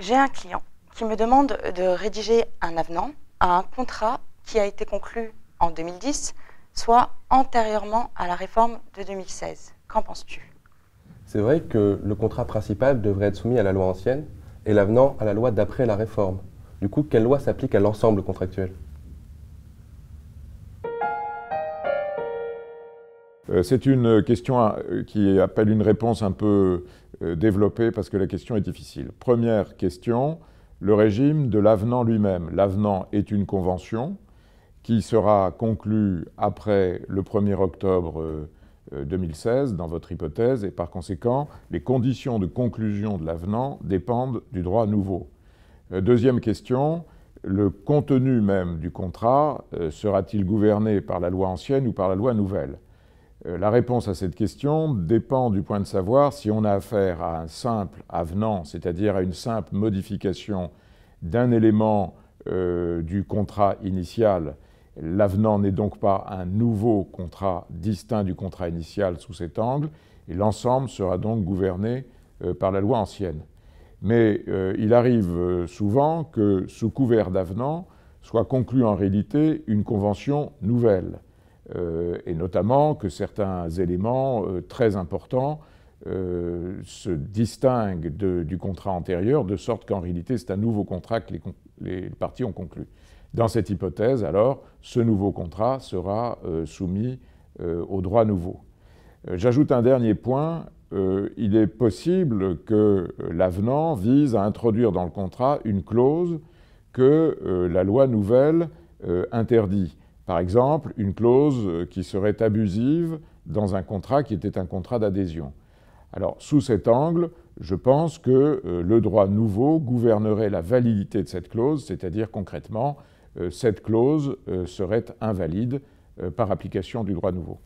J'ai un client qui me demande de rédiger un avenant à un contrat qui a été conclu en 2010, soit antérieurement à la réforme de 2016. Qu'en penses-tu C'est vrai que le contrat principal devrait être soumis à la loi ancienne et l'avenant à la loi d'après la réforme. Du coup, quelle loi s'applique à l'ensemble contractuel euh, C'est une question euh, qui appelle une réponse un peu euh, développer parce que la question est difficile. Première question, le régime de l'avenant lui-même. L'avenant est une convention qui sera conclue après le 1er octobre 2016, euh, euh, dans votre hypothèse, et par conséquent, les conditions de conclusion de l'avenant dépendent du droit nouveau. Deuxième question, le contenu même du contrat sera-t-il gouverné par la loi ancienne ou par la loi nouvelle euh, la réponse à cette question dépend du point de savoir si on a affaire à un simple avenant, c'est-à-dire à une simple modification d'un élément euh, du contrat initial. L'avenant n'est donc pas un nouveau contrat distinct du contrat initial sous cet angle, et l'ensemble sera donc gouverné euh, par la loi ancienne. Mais il arrive souvent que, sous couvert d'avenant, soit conclue en réalité une convention nouvelle. Euh, et notamment que certains éléments euh, très importants euh, se distinguent du contrat antérieur, de sorte qu'en réalité, c'est un nouveau contrat que les, parties ont conclu. Dans cette hypothèse, alors, ce nouveau contrat sera soumis au droit nouveau. J'ajoute un dernier point. il est possible que l'avenant vise à introduire dans le contrat une clause que la loi nouvelle interdit. Par exemple, une clause euh, qui serait abusive dans un contrat qui était un contrat d'adhésion. Alors, sous cet angle, je pense que euh, le droit nouveau gouvernerait la validité de cette clause, c'est-à-dire concrètement, euh, cette clause serait invalide par application du droit nouveau.